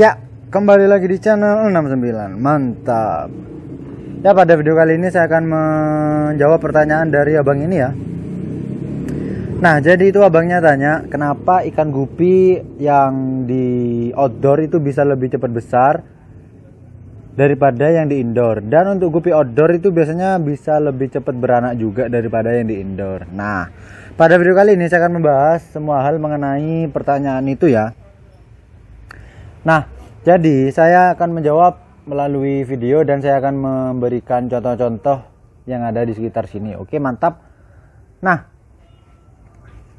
Ya, kembali lagi di channel 69. Mantap. Ya, pada video kali ini saya akan menjawab pertanyaan dari abang ini ya. Nah, jadi itu abangnya tanya, kenapa ikan gupi yang di outdoor itu bisa lebih cepat besar daripada yang di indoor. Dan untuk gupi outdoor itu biasanya bisa lebih cepat beranak juga daripada yang di indoor. Nah, pada video kali ini saya akan membahas semua hal mengenai pertanyaan itu ya. Nah, jadi saya akan menjawab melalui video dan saya akan memberikan contoh-contoh yang ada di sekitar sini. Oke, mantap. Nah,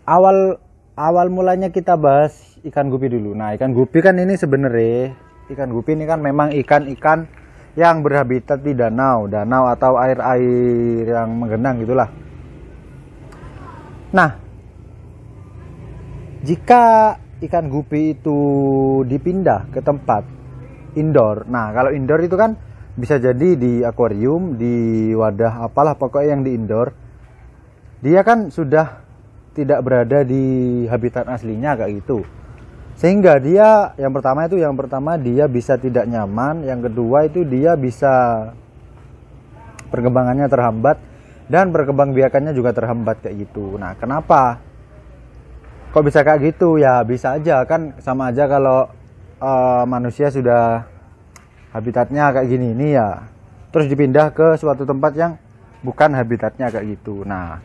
awal awal mulanya kita bahas ikan gupi dulu. Nah, ikan gupi kan ini sebenarnya ikan gupi ini kan memang ikan-ikan yang berhabitat di danau, danau atau air-air yang menggenang gitulah. Nah, jika ikan gupi itu dipindah ke tempat indoor. Nah, kalau indoor itu kan bisa jadi di akuarium, di wadah apalah pokoknya yang di indoor. Dia kan sudah tidak berada di habitat aslinya kayak gitu. Sehingga dia yang pertama itu yang pertama dia bisa tidak nyaman, yang kedua itu dia bisa perkembangannya terhambat dan perkembangbiakannya juga terhambat kayak gitu. Nah, kenapa? kok bisa kayak gitu ya bisa aja kan sama aja kalau uh, manusia sudah habitatnya kayak gini ini ya terus dipindah ke suatu tempat yang bukan habitatnya kayak gitu nah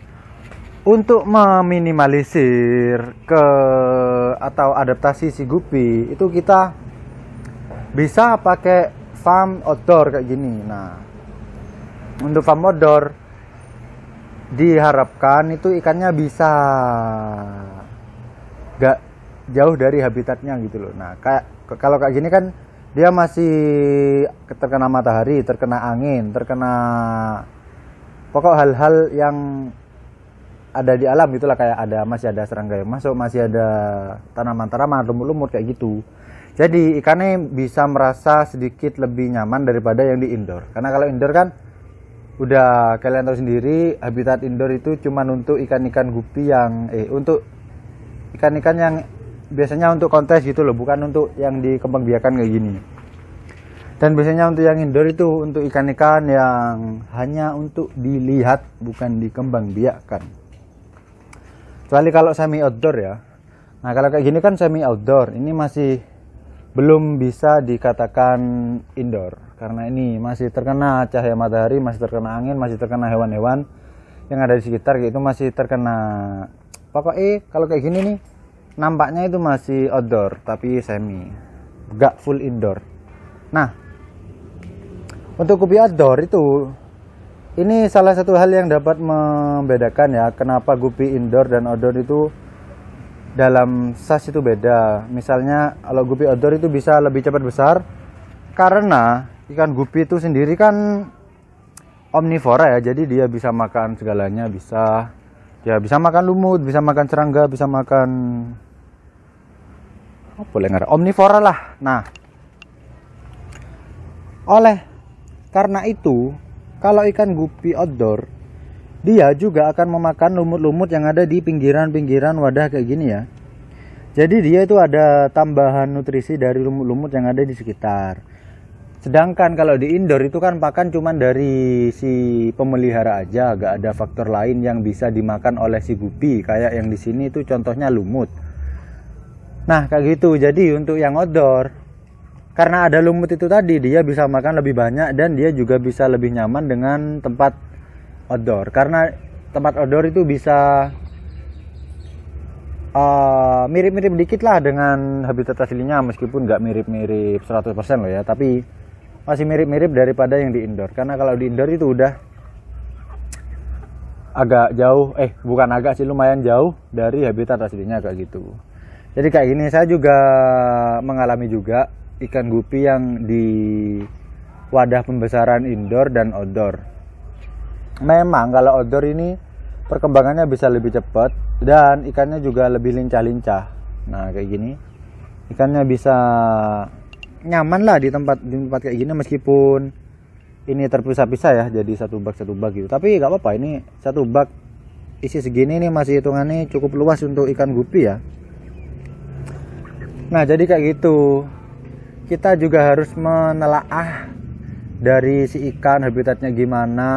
untuk meminimalisir ke atau adaptasi si gupi itu kita bisa pakai farm outdoor kayak gini nah untuk farm outdoor diharapkan itu ikannya bisa gak jauh dari habitatnya gitu loh. Nah, kayak kalau kayak gini kan dia masih terkena matahari, terkena angin, terkena pokok hal-hal yang ada di alam itulah kayak ada masih ada serangga yang masuk, masih ada tanaman-tanaman, lumut-lumut kayak gitu. Jadi ikannya bisa merasa sedikit lebih nyaman daripada yang di indoor. Karena kalau indoor kan udah kalian tahu sendiri habitat indoor itu cuma untuk ikan-ikan gupi yang eh untuk ikan-ikan yang biasanya untuk kontes gitu loh bukan untuk yang biakan kayak gini dan biasanya untuk yang indoor itu untuk ikan-ikan yang hanya untuk dilihat bukan dikembang biakan kecuali kalau semi outdoor ya nah kalau kayak gini kan semi outdoor ini masih belum bisa dikatakan indoor karena ini masih terkena cahaya matahari masih terkena angin masih terkena hewan-hewan yang ada di sekitar gitu masih terkena pokoknya e, kalau kayak gini nih nampaknya itu masih outdoor tapi semi gak full indoor nah untuk kopi outdoor itu ini salah satu hal yang dapat membedakan ya kenapa gupi indoor dan outdoor itu dalam sas itu beda misalnya kalau gupi outdoor itu bisa lebih cepat besar karena ikan gupi itu sendiri kan omnivora ya jadi dia bisa makan segalanya bisa ya bisa makan lumut bisa makan serangga bisa makan oh, boleh nggak omnivora lah nah oleh karena itu kalau ikan gupi outdoor dia juga akan memakan lumut-lumut yang ada di pinggiran-pinggiran wadah kayak gini ya jadi dia itu ada tambahan nutrisi dari lumut-lumut yang ada di sekitar Sedangkan kalau di indoor itu kan pakan cuma dari si pemelihara aja, gak ada faktor lain yang bisa dimakan oleh si gupi. Kayak yang di sini itu contohnya lumut. Nah, kayak gitu. Jadi untuk yang outdoor, karena ada lumut itu tadi, dia bisa makan lebih banyak dan dia juga bisa lebih nyaman dengan tempat outdoor. Karena tempat outdoor itu bisa eh, mirip-mirip uh, dikit lah dengan habitat aslinya meskipun nggak mirip-mirip 100% loh ya tapi masih mirip-mirip daripada yang di indoor karena kalau di indoor itu udah agak jauh eh bukan agak sih lumayan jauh dari habitat aslinya kayak gitu jadi kayak gini saya juga mengalami juga ikan gupi yang di wadah pembesaran indoor dan outdoor memang kalau outdoor ini perkembangannya bisa lebih cepat dan ikannya juga lebih lincah-lincah nah kayak gini ikannya bisa nyaman lah di tempat di tempat kayak gini meskipun ini terpisah-pisah ya jadi satu bak satu bak gitu tapi nggak apa-apa ini satu bak isi segini nih masih hitungannya cukup luas untuk ikan gupi ya nah jadi kayak gitu kita juga harus menelaah dari si ikan habitatnya gimana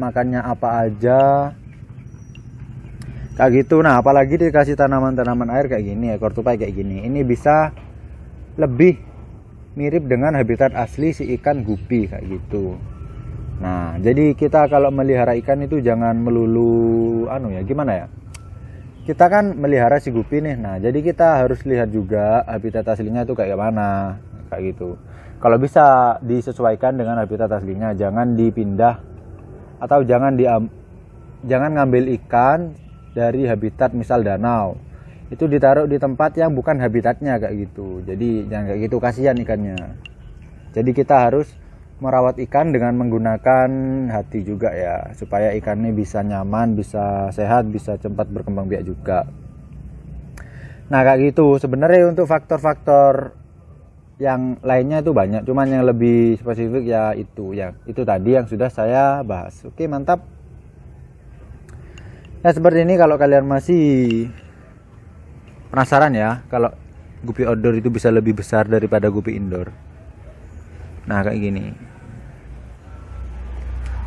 makannya apa aja kayak gitu nah apalagi dikasih tanaman-tanaman air kayak gini ekor ya, tupai kayak gini ini bisa lebih mirip dengan habitat asli si ikan gupi kayak gitu. Nah, jadi kita kalau melihara ikan itu jangan melulu anu ya, gimana ya? Kita kan melihara si gupi nih. Nah, jadi kita harus lihat juga habitat aslinya itu kayak mana, kayak gitu. Kalau bisa disesuaikan dengan habitat aslinya, jangan dipindah atau jangan di jangan ngambil ikan dari habitat misal danau itu ditaruh di tempat yang bukan habitatnya kayak gitu jadi jangan kayak gitu kasihan ikannya jadi kita harus merawat ikan dengan menggunakan hati juga ya supaya ikannya bisa nyaman bisa sehat bisa cepat berkembang biak juga nah kayak gitu sebenarnya untuk faktor-faktor yang lainnya itu banyak cuman yang lebih spesifik ya itu ya itu tadi yang sudah saya bahas oke mantap Nah seperti ini kalau kalian masih penasaran ya kalau gupi outdoor itu bisa lebih besar daripada gupi indoor nah kayak gini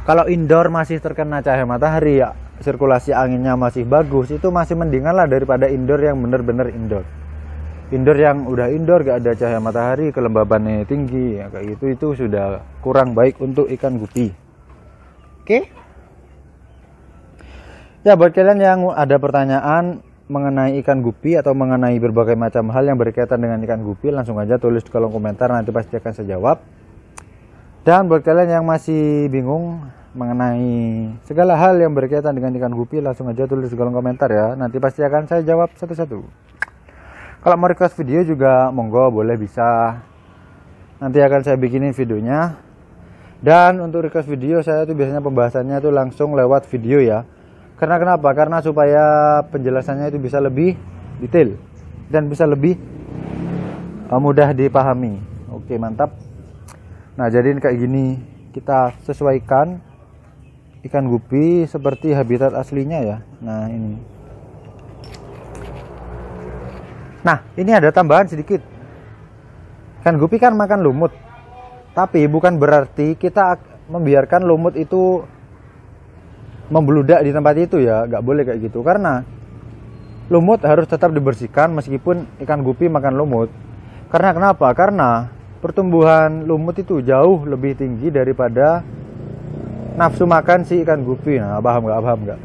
kalau indoor masih terkena cahaya matahari ya sirkulasi anginnya masih bagus itu masih mendingan lah daripada indoor yang bener-bener indoor indoor yang udah indoor gak ada cahaya matahari kelembabannya tinggi ya kayak gitu itu sudah kurang baik untuk ikan gupi oke okay? ya buat kalian yang ada pertanyaan mengenai ikan gupi atau mengenai berbagai macam hal yang berkaitan dengan ikan gupi langsung aja tulis di kolom komentar nanti pasti akan saya jawab dan buat kalian yang masih bingung mengenai segala hal yang berkaitan dengan ikan gupi langsung aja tulis di kolom komentar ya nanti pasti akan saya jawab satu-satu kalau mau request video juga monggo boleh bisa nanti akan saya bikinin videonya dan untuk request video saya tuh biasanya pembahasannya itu langsung lewat video ya karena kenapa? Karena supaya penjelasannya itu bisa lebih detail dan bisa lebih eh, mudah dipahami. Oke, mantap. Nah, jadi kayak gini kita sesuaikan ikan gupi seperti habitat aslinya ya. Nah, ini. Nah, ini ada tambahan sedikit. Ikan gupi kan makan lumut. Tapi bukan berarti kita membiarkan lumut itu membludak di tempat itu ya nggak boleh kayak gitu karena lumut harus tetap dibersihkan meskipun ikan gupi makan lumut karena kenapa karena pertumbuhan lumut itu jauh lebih tinggi daripada nafsu makan si ikan gupi nah paham nggak paham nggak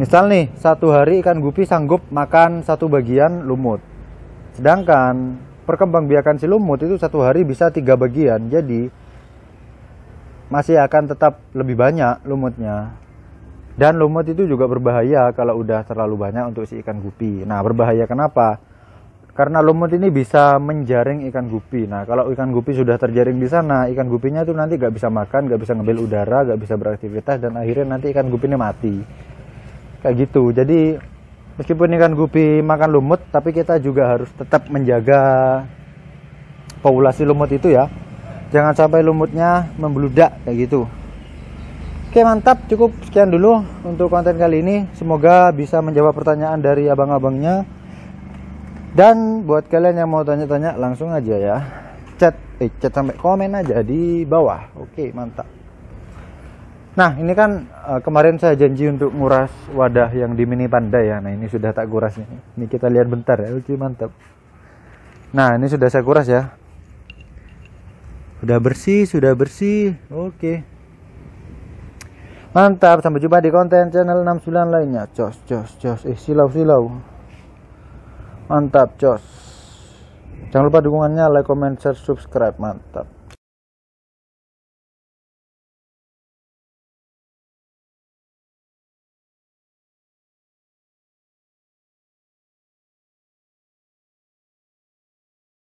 misal nih satu hari ikan gupi sanggup makan satu bagian lumut sedangkan perkembangbiakan si lumut itu satu hari bisa tiga bagian jadi masih akan tetap lebih banyak lumutnya. Dan lumut itu juga berbahaya kalau udah terlalu banyak untuk si ikan gupi. Nah, berbahaya kenapa? Karena lumut ini bisa menjaring ikan gupi. Nah, kalau ikan gupi sudah terjaring di sana, ikan gupinya itu nanti gak bisa makan, gak bisa ngambil udara, gak bisa beraktivitas, dan akhirnya nanti ikan gupinya mati. Kayak gitu. Jadi, meskipun ikan gupi makan lumut, tapi kita juga harus tetap menjaga populasi lumut itu ya jangan sampai lumutnya membeludak kayak gitu oke mantap cukup sekian dulu untuk konten kali ini semoga bisa menjawab pertanyaan dari abang-abangnya dan buat kalian yang mau tanya-tanya langsung aja ya chat eh chat sampai komen aja di bawah oke mantap Nah ini kan eh, kemarin saya janji untuk nguras wadah yang di mini panda ya. Nah ini sudah tak kuras ini. Ini kita lihat bentar ya. Oke mantap. Nah ini sudah saya kuras ya. Sudah bersih, sudah bersih. Oke. Mantap, sampai jumpa di konten channel 69 lainnya. Jos, jos, jos. Eh, silau, silau. Mantap, jos. Jangan lupa dukungannya like, comment, share, subscribe. Mantap.